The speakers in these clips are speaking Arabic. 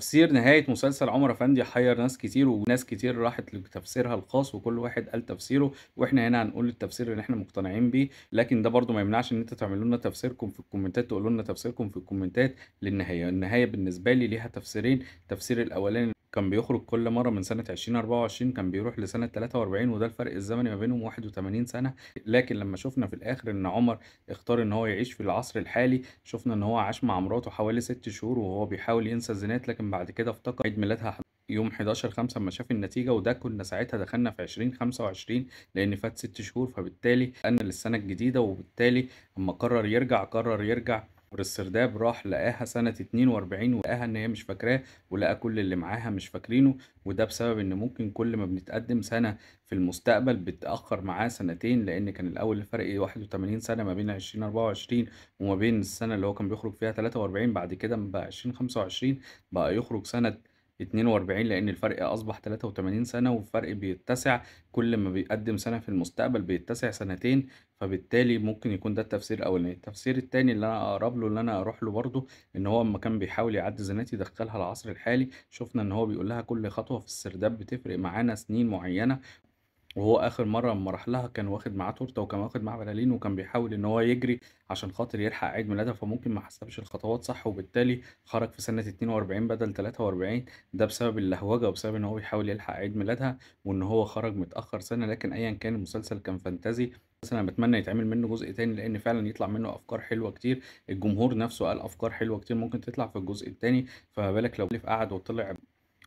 تفسير نهاية مسلسل عمر أفندي حير ناس كتير وناس كتير راحت لتفسيرها الخاص وكل واحد قال تفسيره واحنا هنا هنقول التفسير اللي احنا مقتنعين بيه لكن ده برضو ما يمنعش ان انت تعملوا لنا تفسيركم في الكومنتات تقولوا لنا تفسيركم في الكومنتات للنهاية النهاية بالنسبة لي ليها تفسيرين التفسير الأولاني كان بيخرج كل مرة من سنة 2024 كان بيروح لسنة 43 وده الفرق الزمني ما بينهم 81 سنة لكن لما شفنا في الآخر إن عمر اختار إن هو يعيش في العصر الحالي شفنا إن هو عاش مع مراته حوالي 6 شهور وهو بيحاول ينسى الزينات لكن بعد كده افتكر عيد ميلادها يوم 11 5 لما شاف النتيجة وده كنا ساعتها دخلنا في 2025 لأن فات 6 شهور فبالتالي انا للسنة الجديدة وبالتالي اما قرر يرجع قرر يرجع السرداب راح لقاها سنة 42 ولقاها ان هي مش فاكراه ولقى كل اللي معاها مش فاكرينه وده بسبب ان ممكن كل ما بنتقدم سنة في المستقبل بتأخر معاه سنتين لان كان الاول الفرق 81 إيه، سنة ما بين 2024 وما بين السنة اللي هو كان بيخرج فيها 43 بعد كده بقى 2025 بقى يخرج سنة 42 لأن الفرق أصبح 83 سنة والفرق بيتسع كل ما بيقدم سنة في المستقبل بيتسع سنتين فبالتالي ممكن يكون ده التفسير الأولاني التفسير التاني اللي أنا أقرب له اللي أنا أروح له برضه إن هو لما كان بيحاول يعدي زناتي دخلها العصر الحالي شفنا إن هو بيقول لها كل خطوة في السرداب بتفرق معانا سنين معينة وهو آخر مرة لما راح لها كان واخد معاه تورتة وكان واخد معاه بلالين وكان بيحاول إن هو يجري عشان خاطر يلحق عيد ميلادها فممكن ما حسبش الخطوات صح وبالتالي خرج في سنة 42 بدل 43 ده بسبب اللهوجة وبسبب إن هو بيحاول يلحق عيد ميلادها وإن هو خرج متأخر سنة لكن أيا كان المسلسل كان فانتازي بس انا بتمنى يتعمل منه جزء تاني لان فعلا يطلع منه افكار حلوه كتير الجمهور نفسه قال افكار حلوه كتير ممكن تطلع في الجزء التاني فما بالك لو قعد وطلع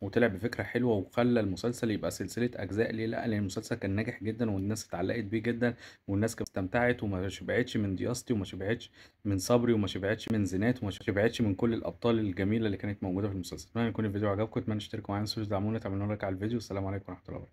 وطلع بفكرة حلوة وخلى المسلسل يبقى سلسلة أجزاء ليه لأ لأن المسلسل كان ناجح جدا والناس اتعلقت بيه جدا والناس كانت استمتعت وما شبعتش من دياستي وما شبعتش من صبري وما شبعتش من زينات وما شبعتش من كل الأبطال الجميلة اللي كانت موجودة في المسلسل أتمنى يكون الفيديو عجبكم أتمنى تشتركوا معايا ما تنسوش تدعمونا تعملوا لايك على الفيديو والسلام عليكم ورحمة الله وبركاته